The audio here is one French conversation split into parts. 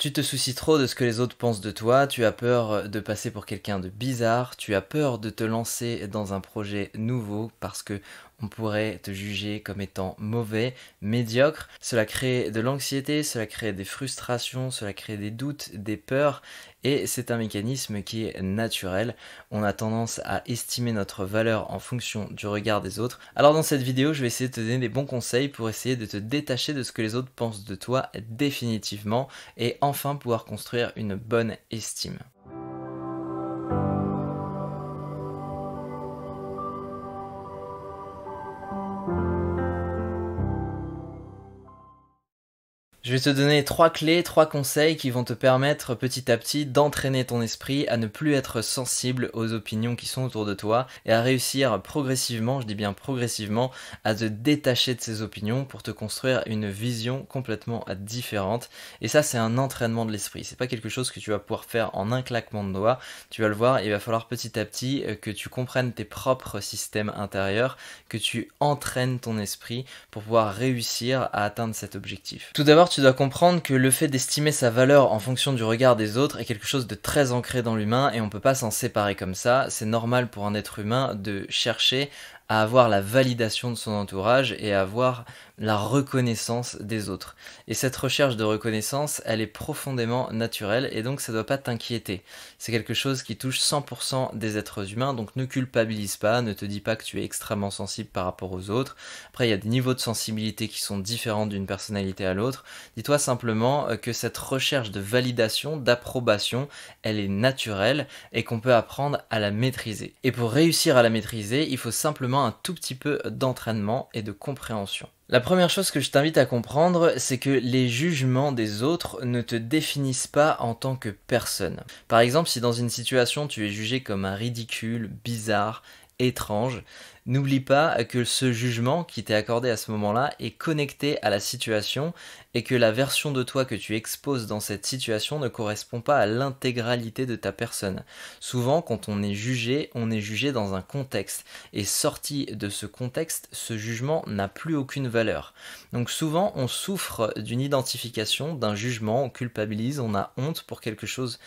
Tu te soucies trop de ce que les autres pensent de toi, tu as peur de passer pour quelqu'un de bizarre, tu as peur de te lancer dans un projet nouveau parce que on pourrait te juger comme étant mauvais, médiocre. Cela crée de l'anxiété, cela crée des frustrations, cela crée des doutes, des peurs et c'est un mécanisme qui est naturel. On a tendance à estimer notre valeur en fonction du regard des autres. Alors dans cette vidéo, je vais essayer de te donner des bons conseils pour essayer de te détacher de ce que les autres pensent de toi définitivement et enfin pouvoir construire une bonne estime. Je vais te donner trois clés, trois conseils qui vont te permettre petit à petit d'entraîner ton esprit à ne plus être sensible aux opinions qui sont autour de toi et à réussir progressivement, je dis bien progressivement, à te détacher de ces opinions pour te construire une vision complètement différente. Et ça, c'est un entraînement de l'esprit. C'est pas quelque chose que tu vas pouvoir faire en un claquement de doigts. Tu vas le voir, il va falloir petit à petit euh, que tu comprennes tes propres systèmes intérieurs, que tu entraînes ton esprit pour pouvoir réussir à atteindre cet objectif. Tout d'abord, tu tu comprendre que le fait d'estimer sa valeur en fonction du regard des autres est quelque chose de très ancré dans l'humain et on peut pas s'en séparer comme ça. C'est normal pour un être humain de chercher à avoir la validation de son entourage et à avoir la reconnaissance des autres. Et cette recherche de reconnaissance, elle est profondément naturelle et donc ça ne doit pas t'inquiéter. C'est quelque chose qui touche 100% des êtres humains, donc ne culpabilise pas, ne te dis pas que tu es extrêmement sensible par rapport aux autres. Après, il y a des niveaux de sensibilité qui sont différents d'une personnalité à l'autre. Dis-toi simplement euh, que cette recherche de validation, d'approbation, elle est naturelle et qu'on peut apprendre à la maîtriser. Et pour réussir à la maîtriser, il faut simplement un tout petit peu d'entraînement et de compréhension. La première chose que je t'invite à comprendre, c'est que les jugements des autres ne te définissent pas en tant que personne. Par exemple, si dans une situation tu es jugé comme un ridicule, bizarre, étrange. N'oublie pas que ce jugement qui t'est accordé à ce moment-là est connecté à la situation et que la version de toi que tu exposes dans cette situation ne correspond pas à l'intégralité de ta personne. Souvent, quand on est jugé, on est jugé dans un contexte et sorti de ce contexte, ce jugement n'a plus aucune valeur. Donc souvent, on souffre d'une identification, d'un jugement, on culpabilise, on a honte pour quelque chose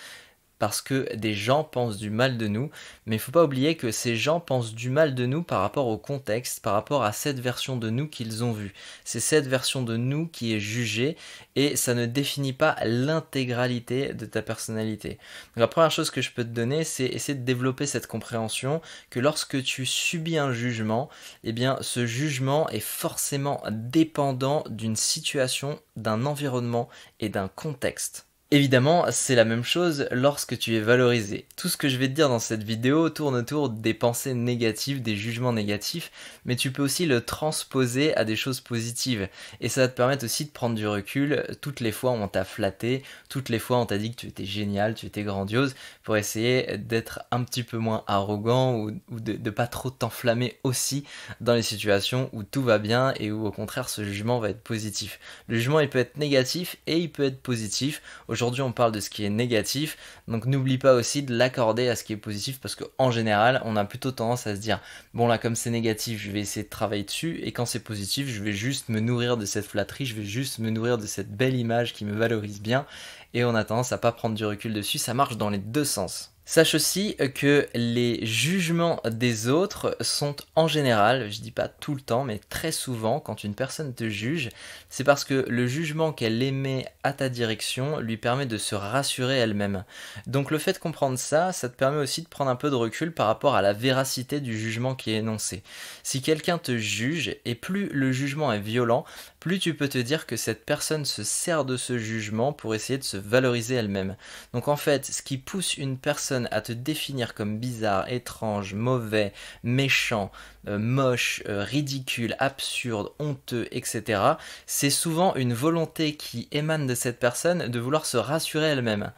parce que des gens pensent du mal de nous, mais il ne faut pas oublier que ces gens pensent du mal de nous par rapport au contexte, par rapport à cette version de nous qu'ils ont vue. C'est cette version de nous qui est jugée et ça ne définit pas l'intégralité de ta personnalité. la première chose que je peux te donner, c'est essayer de développer cette compréhension que lorsque tu subis un jugement, eh bien ce jugement est forcément dépendant d'une situation, d'un environnement et d'un contexte. Évidemment, c'est la même chose lorsque tu es valorisé. Tout ce que je vais te dire dans cette vidéo tourne autour des pensées négatives, des jugements négatifs, mais tu peux aussi le transposer à des choses positives. Et ça va te permettre aussi de prendre du recul toutes les fois où on t'a flatté, toutes les fois où on t'a dit que tu étais génial, tu étais grandiose, pour essayer d'être un petit peu moins arrogant ou, de, ne pas trop t'enflammer aussi dans les situations où tout va bien et où au contraire ce jugement va être positif. Le jugement il peut être négatif et il peut être positif. Aujourd'hui, on parle de ce qui est négatif, donc n'oublie pas aussi de l'accorder à ce qui est positif parce qu'en général, on a plutôt tendance à se dire bon, là, comme c'est négatif, je vais essayer de travailler dessus, et quand c'est positif, je vais juste me nourrir de cette flatterie, je vais juste me nourrir de cette belle image qui me valorise bien, et on a tendance à pas prendre du recul dessus. Ça marche dans les deux sens. Sache aussi que les jugements des autres sont en général, je dis pas tout le temps, mais très souvent, quand une personne te juge, c'est parce que le jugement qu'elle émet à ta direction lui permet de se rassurer elle-même. Donc le fait de comprendre ça, ça te permet aussi de prendre un peu de recul par rapport à la véracité du jugement qui est énoncé. Si quelqu'un te juge, et plus le jugement est violent, plus tu peux te dire que cette personne se sert de ce jugement pour essayer de se valoriser elle-même. Donc en fait, ce qui pousse une personne à te définir comme bizarre, étrange, mauvais, méchant, euh, moche, euh, ridicule, absurde, honteux, etc., c'est souvent une volonté qui émane de cette personne de vouloir se rassurer elle-même.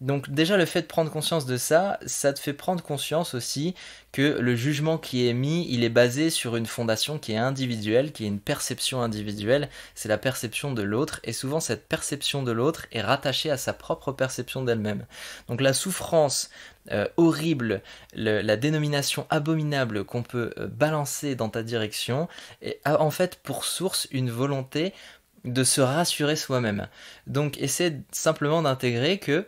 Donc déjà le fait de prendre conscience de ça, ça te fait prendre conscience aussi que le jugement qui est mis, il est basé sur une fondation qui est individuelle, qui est une perception individuelle, c'est la perception de l'autre, et souvent cette perception de l'autre est rattachée à sa propre perception d'elle-même. Donc la souffrance euh, horrible, la dénomination abominable qu'on peut euh, balancer dans ta direction, et a en fait pour source une volonté de se rassurer soi-même. Donc essaie simplement d'intégrer que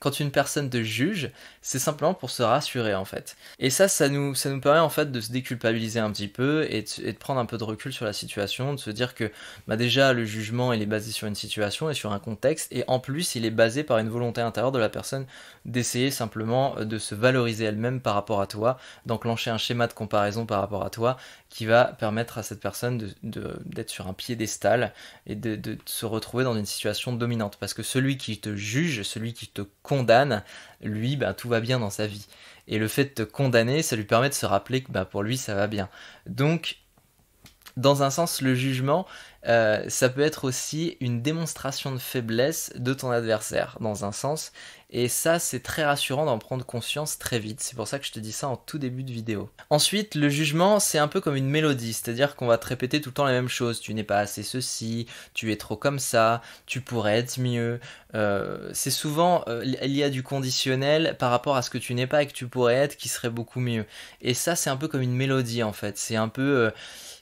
quand une personne te juge, c'est simplement pour se rassurer en fait. Et ça, ça nous, ça nous permet en fait de se déculpabiliser un petit peu et de, prendre un peu de recul sur la situation, de se dire que bah déjà le jugement il est basé sur une situation et sur un contexte, et en plus il est basé par une volonté intérieure de la personne d'essayer simplement euh, de se valoriser elle-même par rapport à toi, d'enclencher un schéma de comparaison par rapport à toi qui va permettre à cette personne d'être sur un piédestal et de se retrouver dans une situation dominante. Parce que celui qui te juge, celui qui te condamne, lui, bah, tout va bien dans sa vie. Et le fait de te condamner, ça lui permet de se rappeler que bah, pour lui, ça va bien. Donc, dans un sens, le jugement, euh, ça peut être aussi une démonstration de faiblesse de ton adversaire, dans un sens. Et ça, c'est très rassurant d'en prendre conscience très vite. C'est pour ça que je te dis ça en tout début de vidéo. Ensuite, le jugement, c'est un peu comme une mélodie, c'est-à-dire qu'on va te répéter tout le temps la même chose. Tu n'es pas assez ceci, tu es trop comme ça, tu pourrais être mieux. Euh, c'est souvent euh, il y a du conditionnel par rapport à ce que tu n'es pas et que tu pourrais être qui serait beaucoup mieux. Et ça, c'est un peu comme une mélodie en fait. C'est un peu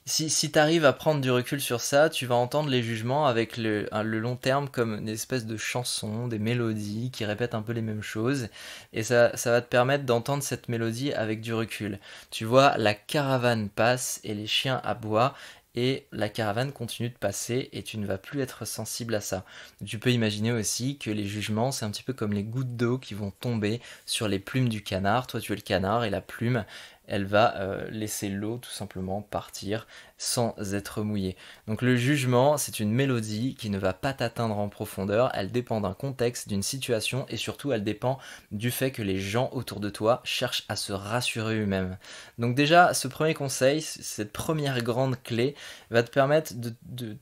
si, si tu arrives à prendre du recul sur ça, tu vas entendre les jugements avec le, long terme comme une espèce de chanson, des mélodies qui répètent un peu les mêmes choses. Et ça, ça va te permettre d'entendre cette mélodie avec du recul. Tu vois, la caravane passe et les chiens aboient et la caravane continue de passer et tu ne vas plus être sensible à ça. Tu peux imaginer aussi que les jugements, c'est un petit peu comme les gouttes d'eau qui vont tomber sur les plumes du canard. Toi, tu es le canard et la plume, elle va euh, laisser l'eau tout simplement partir sans être mouillée. Donc le jugement, c'est une mélodie qui ne va pas t'atteindre en profondeur, elle dépend d'un contexte, d'une situation et surtout elle dépend du fait que les gens autour de toi cherchent à se rassurer eux-mêmes. Donc déjà, ce premier conseil, cette première grande clé va te permettre de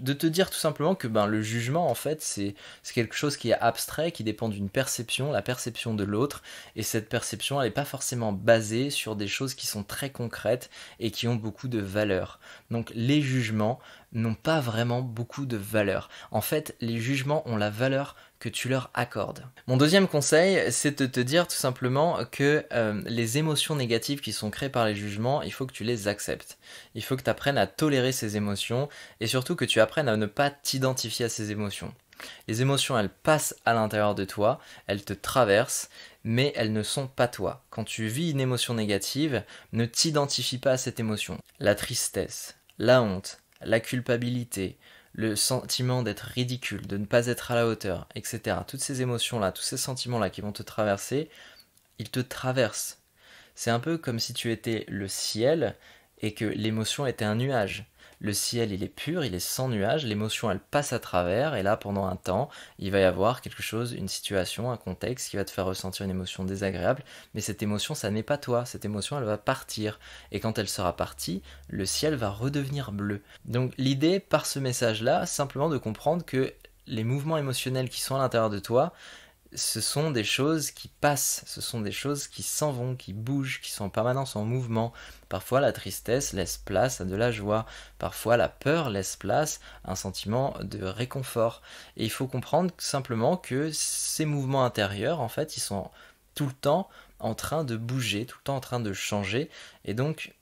de te dire tout simplement que ben, le jugement, en fait, c'est quelque chose qui est abstrait, qui dépend d'une perception, la perception de l'autre, et cette perception, elle n'est pas forcément basée sur des choses qui sont très concrètes et qui ont beaucoup de valeur. Donc les jugements n'ont pas vraiment beaucoup de valeur. En fait, les jugements ont la valeur que tu leur accordes. Mon deuxième conseil, c'est de te dire tout simplement que euh, les émotions négatives qui sont créées par les jugements, il faut que tu les acceptes. Il faut que tu apprennes à tolérer ces émotions et surtout que tu apprennes à ne pas t'identifier à ces émotions. Les émotions, elles passent à l'intérieur de toi, elles te traversent, mais elles ne sont pas toi. Quand tu vis une émotion négative, ne t'identifie pas à cette émotion. La tristesse, la honte, la culpabilité, le sentiment d'être ridicule, de ne pas être à la hauteur, etc. Toutes ces émotions-là, tous ces sentiments-là qui vont te traverser, ils te traversent. C'est un peu comme si tu étais le ciel et que l'émotion était un nuage. Le ciel, il est pur, il est sans nuages, l'émotion, elle passe à travers, et là, pendant un temps, il va y avoir quelque chose, une situation, un contexte qui va te faire ressentir une émotion désagréable, mais cette émotion, ça n'est pas toi, cette émotion, elle va partir, et quand elle sera partie, le ciel va redevenir bleu. Donc l'idée, par ce message-là, simplement de comprendre que les mouvements émotionnels qui sont à l'intérieur de toi, ce sont des choses qui passent, ce sont des choses qui s'en vont, qui bougent, qui sont en permanence en mouvement. Parfois la tristesse laisse place à de la joie, parfois la peur laisse place à un sentiment de réconfort. Et il faut comprendre simplement que ces mouvements intérieurs, en fait, ils sont tout le temps en train de bouger, tout le temps en train de changer. Et donc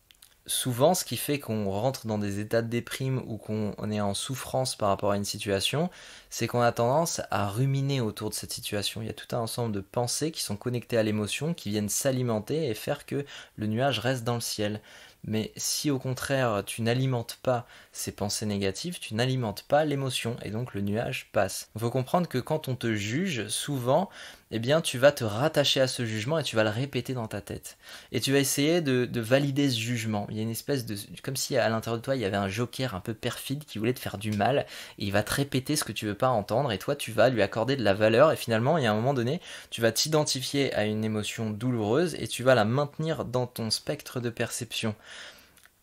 souvent, ce qui fait qu'on rentre dans des états de déprime ou qu'on est en souffrance par rapport à une situation, c'est qu'on a tendance à ruminer autour de cette situation. Il y a tout un ensemble de pensées qui sont connectées à l'émotion, qui viennent s'alimenter et faire que le nuage reste dans le ciel. Mais si au contraire tu n'alimentes pas ces pensées négatives, tu n'alimentes pas l'émotion et donc le nuage passe. Il faut comprendre que quand on te juge, souvent eh bien tu vas te rattacher à ce jugement et tu vas le répéter dans ta tête. Et tu vas essayer de, valider ce jugement. Il y a une espèce de... Comme si à l'intérieur de toi, il y avait un joker un peu perfide qui voulait te faire du mal, et il va te répéter ce que tu veux pas entendre, et toi tu vas lui accorder de la valeur, et finalement, il y a un moment donné, tu vas t'identifier à une émotion douloureuse, et tu vas la maintenir dans ton spectre de perception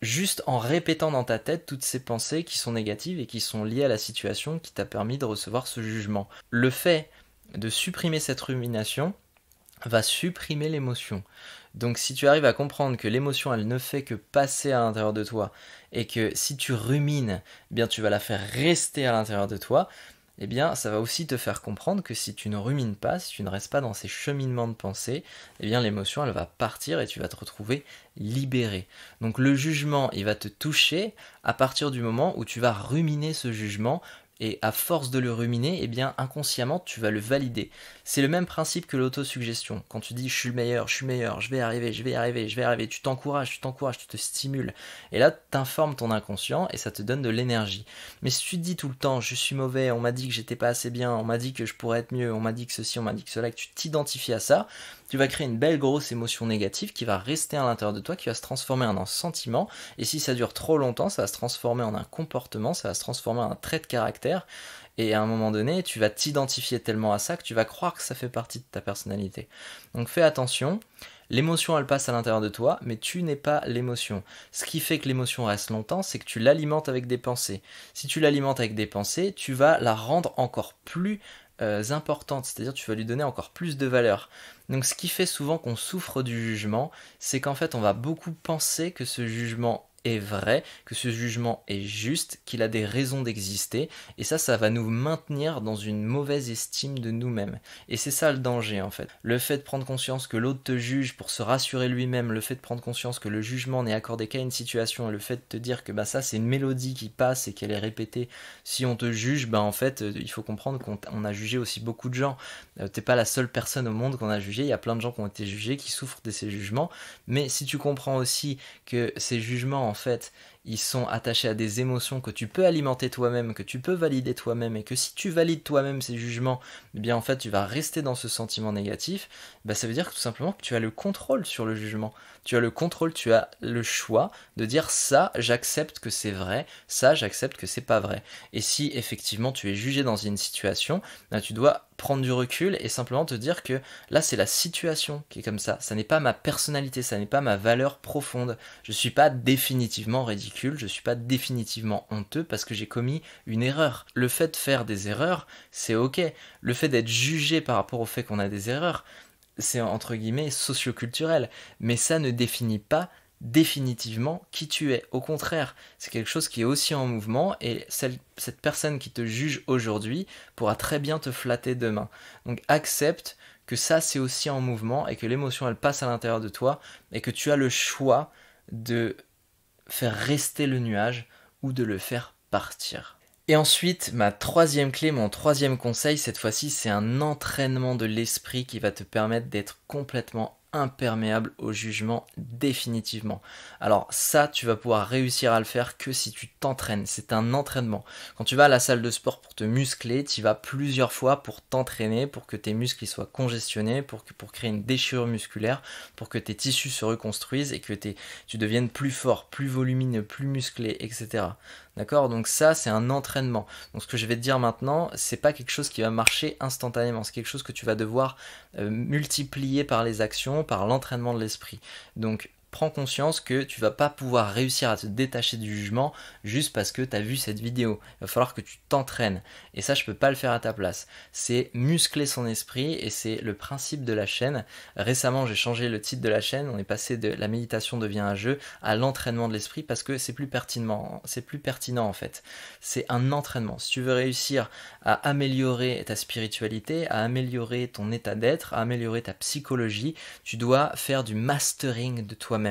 juste en répétant dans ta tête toutes ces pensées qui sont négatives et qui sont liées à la situation qui t'a permis de recevoir ce jugement. Le fait de supprimer cette rumination va supprimer l'émotion. Donc si tu arrives à comprendre que l'émotion elle ne fait que passer à l'intérieur de toi et que si tu rumines, eh bien tu vas la faire rester à l'intérieur de toi, eh bien ça va aussi te faire comprendre que si tu ne rumines pas, si tu ne restes pas dans ces cheminements de pensée, eh bien l'émotion elle va partir et tu vas te retrouver libéré. Donc le jugement, il va te toucher à partir du moment où tu vas ruminer ce jugement et à force de le ruminer, eh bien inconsciemment tu vas le valider. C'est le même principe que l'autosuggestion. Quand tu dis je suis le meilleur, je suis meilleur, je vais arriver, je vais arriver, je vais arriver, tu t'encourages, tu t'encourages, tu te stimules. Et là, t'informes ton inconscient et ça te donne de l'énergie. Mais si tu te dis tout le temps je suis mauvais, on m'a dit que j'étais pas assez bien, on m'a dit que je pourrais être mieux, on m'a dit que ceci, on m'a dit que cela, que tu t'identifies à ça, tu vas créer une belle grosse émotion négative qui va rester à l'intérieur de toi, qui va se transformer en un sentiment. Et si ça dure trop longtemps, ça va se transformer en un comportement, ça va se transformer en un trait de caractère. Et à un moment donné, tu vas t'identifier tellement à ça que tu vas croire que ça fait partie de ta personnalité. Donc fais attention. L'émotion, elle passe à l'intérieur de toi, mais tu n'es pas l'émotion. Ce qui fait que l'émotion reste longtemps, c'est que tu l'alimentes avec des pensées. Si tu l'alimentes avec des pensées, tu vas la rendre encore plus euh, importante, c'est-à-dire tu vas lui donner encore plus de valeur. Donc ce qui fait souvent qu'on souffre du jugement, c'est qu'en fait on va beaucoup penser que ce jugement est vrai, que ce jugement est juste, qu'il a des raisons d'exister, et ça, ça va nous maintenir dans une mauvaise estime de nous-mêmes. Et c'est ça le danger en fait. Le fait de prendre conscience que l'autre te juge pour se rassurer lui-même, le fait de prendre conscience que le jugement n'est accordé qu'à une situation, et le fait de te dire que bah ça c'est une mélodie qui passe et qu'elle est répétée, si on te juge, bah en fait euh, il faut comprendre qu'on a jugé aussi beaucoup de gens. tu euh, T'es pas la seule personne au monde qu'on a jugé, il y a plein de gens qui ont été jugés, qui souffrent de ces jugements, mais si tu comprends aussi que ces jugements en fait, ils sont attachés à des émotions que tu peux alimenter toi-même, que tu peux valider toi-même, et que si tu valides toi-même ces jugements, eh bien en fait tu vas rester dans ce sentiment négatif, bah, ça veut dire tout simplement que tu as le contrôle sur le jugement. Tu as le contrôle, tu as le choix de dire ça, j'accepte que c'est vrai, ça, j'accepte que c'est pas vrai. Et si effectivement tu es jugé dans une situation, bah, tu dois prendre du recul et simplement te dire que là c'est la situation qui est comme ça, ça n'est pas ma personnalité, ça n'est pas ma valeur profonde. Je suis pas définitivement ridicule, je suis pas définitivement honteux parce que j'ai commis une erreur. Le fait de faire des erreurs, c'est OK. Le fait d'être jugé par rapport au fait qu'on a des erreurs, c'est entre guillemets socioculturel, mais ça ne définit pas définitivement qui tu es. Au contraire, c'est quelque chose qui est aussi en mouvement et cette personne qui te juge aujourd'hui pourra très bien te flatter demain. Donc accepte que ça c'est aussi en mouvement et que l'émotion elle passe à l'intérieur de toi et que tu as le choix de faire rester le nuage ou de le faire partir. Et ensuite, ma troisième clé, mon troisième conseil, cette fois-ci, c'est un entraînement de l'esprit qui va te permettre d'être complètement imperméable au jugement définitivement. Alors ça, tu vas pouvoir réussir à le faire que si tu t'entraînes. C'est un entraînement. Quand tu vas à la salle de sport pour te muscler, tu vas plusieurs fois pour t'entraîner, pour que tes muscles soient congestionnés, pour, que, pour créer une déchirure musculaire, pour que tes tissus se reconstruisent et que tu deviennes plus fort, plus volumineux, plus musclé, etc. D'accord Donc ça, c'est un entraînement. Donc ce que je vais te dire maintenant, c'est pas quelque chose qui va marcher instantanément. C'est quelque chose que tu vas devoir euh, multiplier par les actions, par l'entraînement de l'esprit. Donc prends conscience que tu vas pas pouvoir réussir à te détacher du jugement juste parce que tu as vu cette vidéo. Il va falloir que tu t'entraînes. Et ça, je peux pas le faire à ta place. C'est muscler son esprit et c'est le principe de la chaîne. Récemment, j'ai changé le titre de la chaîne. On est passé de la méditation devient un jeu à l'entraînement de l'esprit parce que c'est plus pertinent. C'est plus pertinent en fait. C'est un entraînement. Si tu veux réussir à améliorer ta spiritualité, à améliorer ton état d'être, à améliorer ta psychologie, tu dois faire du mastering de toi-même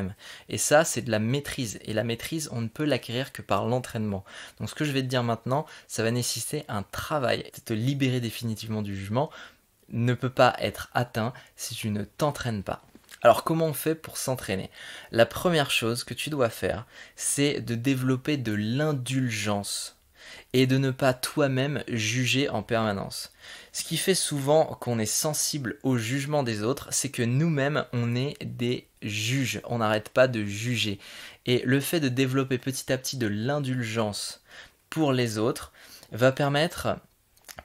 et ça, c'est de la maîtrise. Et la maîtrise, on ne peut l'acquérir que par l'entraînement. Donc ce que je vais te dire maintenant, ça va nécessiter un travail. Te libérer définitivement du jugement ne peut pas être atteint si tu ne t'entraînes pas. Alors comment on fait pour s'entraîner La première chose que tu dois faire, c'est de développer de l'indulgence et de ne pas toi-même juger en permanence. Ce qui fait souvent qu'on est sensible au jugement des autres, c'est que nous-mêmes, on est des juges, on n'arrête pas de juger. Et le fait de développer petit à petit de l'indulgence pour les autres va permettre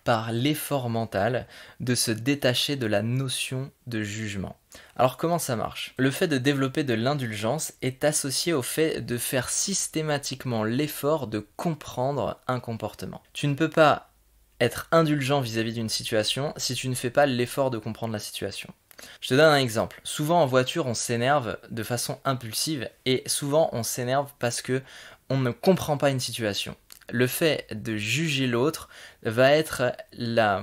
par l'effort mental de se détacher de la notion de jugement. Alors comment ça marche Le fait de développer de l'indulgence est associé au fait de faire systématiquement l'effort de comprendre un comportement. Tu ne peux pas être indulgent vis-à-vis d'une situation si tu ne fais pas l'effort de comprendre la situation. Je te donne un exemple. Souvent en voiture, on s'énerve de façon impulsive et souvent on s'énerve parce que on ne comprend pas une situation le fait de juger l'autre va être la,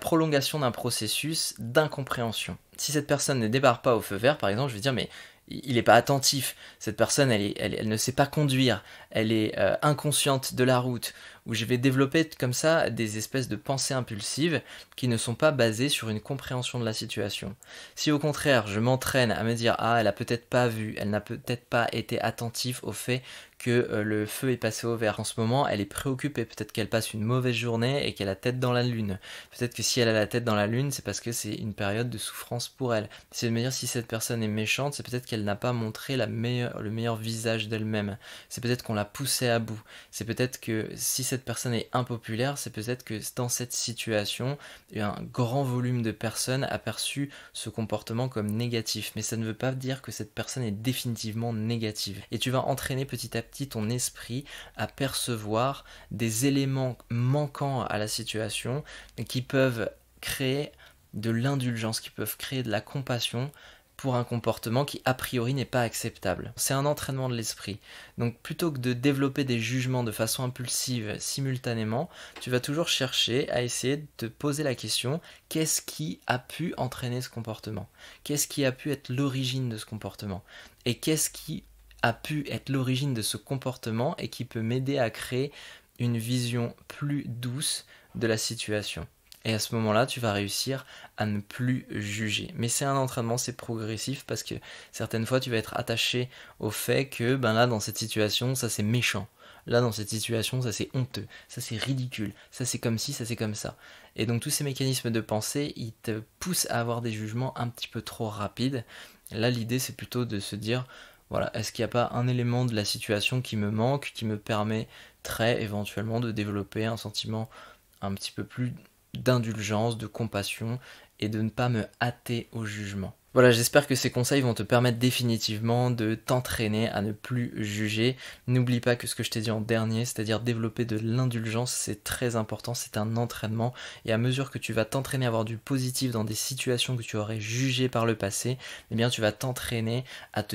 prolongation d'un processus d'incompréhension. Si cette personne ne débarque pas au feu vert, par exemple, je vais dire mais il n'est pas attentif, cette personne elle, ne sait pas conduire, elle est euh, inconsciente de la route, où je vais développer comme ça des espèces de pensées impulsives qui ne sont pas basées sur une compréhension de la situation. Si au contraire je m'entraîne à me dire ah elle a peut-être pas vu, elle n'a peut-être pas été attentive au fait que euh, le feu est passé au vert en ce moment, elle est préoccupée, peut-être qu'elle passe une mauvaise journée et qu'elle a la tête dans la lune. Peut-être que si elle a la tête dans la lune, c'est parce que c'est une période de souffrance pour elle. C'est de me dire si cette personne est méchante, c'est peut-être qu'elle n'a pas montré le meilleur visage d'elle-même. C'est peut-être qu'on l'a poussée à bout. C'est peut-être que si cette personne est impopulaire, c'est peut-être que dans cette situation, un grand volume de personnes a perçu ce comportement comme négatif. Mais ça ne veut pas dire que cette personne est définitivement négative. Et tu vas entraîner petit à petit ton esprit à percevoir des éléments manquants à la situation qui peuvent créer de l'indulgence, qui peuvent créer de la compassion pour un comportement qui a priori n'est pas acceptable. C'est un entraînement de l'esprit. Donc plutôt que de développer des jugements de façon impulsive simultanément, tu vas toujours chercher à essayer de te poser la question qu'est-ce qui a pu entraîner ce comportement Qu'est-ce qui a pu être l'origine de ce comportement Et qu'est-ce qui a pu être l'origine de ce comportement et qui peut m'aider à créer une vision plus douce de la situation. Et à ce moment-là, tu vas réussir à ne plus juger. Mais c'est un entraînement, c'est progressif parce que certaines fois, tu vas être attaché au fait que, ben là, dans cette situation, ça c'est méchant. Là, dans cette situation, ça c'est honteux, ça c'est ridicule, ça c'est comme ci, ça c'est comme ça. Et donc tous ces mécanismes de pensée, ils te poussent à avoir des jugements un petit peu trop rapides. Là, l'idée, c'est plutôt de se dire, voilà, est-ce qu'il n'y a pas un élément de la situation qui me manque, qui me permet très éventuellement de développer un sentiment un petit peu plus d'indulgence, de compassion, et de ne pas me hâter au jugement voilà, j'espère que ces conseils vont te permettre définitivement de t'entraîner à ne plus juger. N'oublie pas que ce que je t'ai dit en dernier, c'est-à-dire développer de l'indulgence, c'est très important, c'est un entraînement. Et à mesure que tu vas t'entraîner à avoir du positif dans des situations que tu aurais jugées par le passé, eh bien tu vas t'entraîner à te,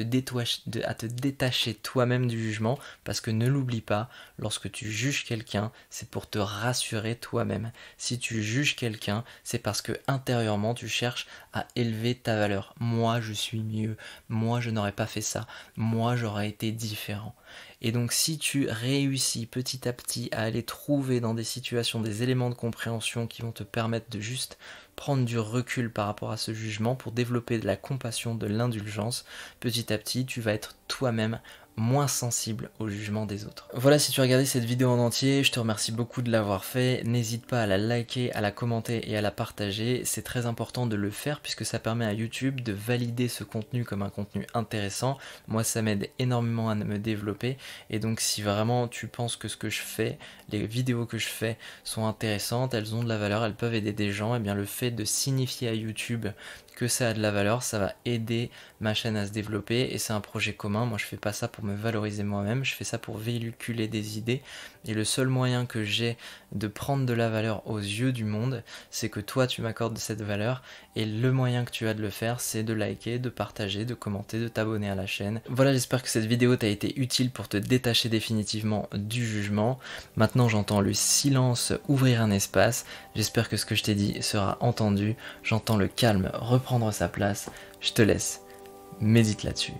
à te détacher toi-même du jugement, parce que ne l'oublie pas, lorsque tu juges quelqu'un, c'est pour te rassurer toi-même. Si tu juges quelqu'un, c'est parce que intérieurement tu cherches à élever ta valeur moi je suis mieux, moi je n'aurais pas fait ça, moi j'aurais été différent. Et donc si tu réussis petit à petit à aller trouver dans des situations des éléments de compréhension qui vont te permettre de juste prendre du recul par rapport à ce jugement pour développer de la compassion, de l'indulgence, petit à petit tu vas être toi-même moins sensible au jugement des autres. Voilà, si tu as regardé cette vidéo en entier, je te remercie beaucoup de l'avoir fait. N'hésite pas à la liker, à la commenter et à la partager. C'est très important de le faire puisque ça permet à YouTube de valider ce contenu comme un contenu intéressant. Moi, ça m'aide énormément à me développer. Et donc, si vraiment tu penses que ce que je fais, les vidéos que je fais sont intéressantes, elles ont de la valeur, elles peuvent aider des gens, et eh bien le fait de signifier à YouTube que ça a de la valeur, ça va aider ma chaîne à se développer et c'est un projet commun. Moi, je fais pas ça pour me valoriser moi-même, je fais ça pour véhiculer des idées. Et le seul moyen que j'ai de prendre de la valeur aux yeux du monde, c'est que toi tu m'accordes cette valeur et le moyen que tu as de le faire c'est de liker, de partager, de commenter, de t'abonner à la chaîne. Voilà j'espère que cette vidéo t'a été utile pour te détacher définitivement du jugement. Maintenant j'entends le silence ouvrir un espace, j'espère que ce que je t'ai dit sera entendu, j'entends le calme reprendre sa place, je te laisse, médite là-dessus.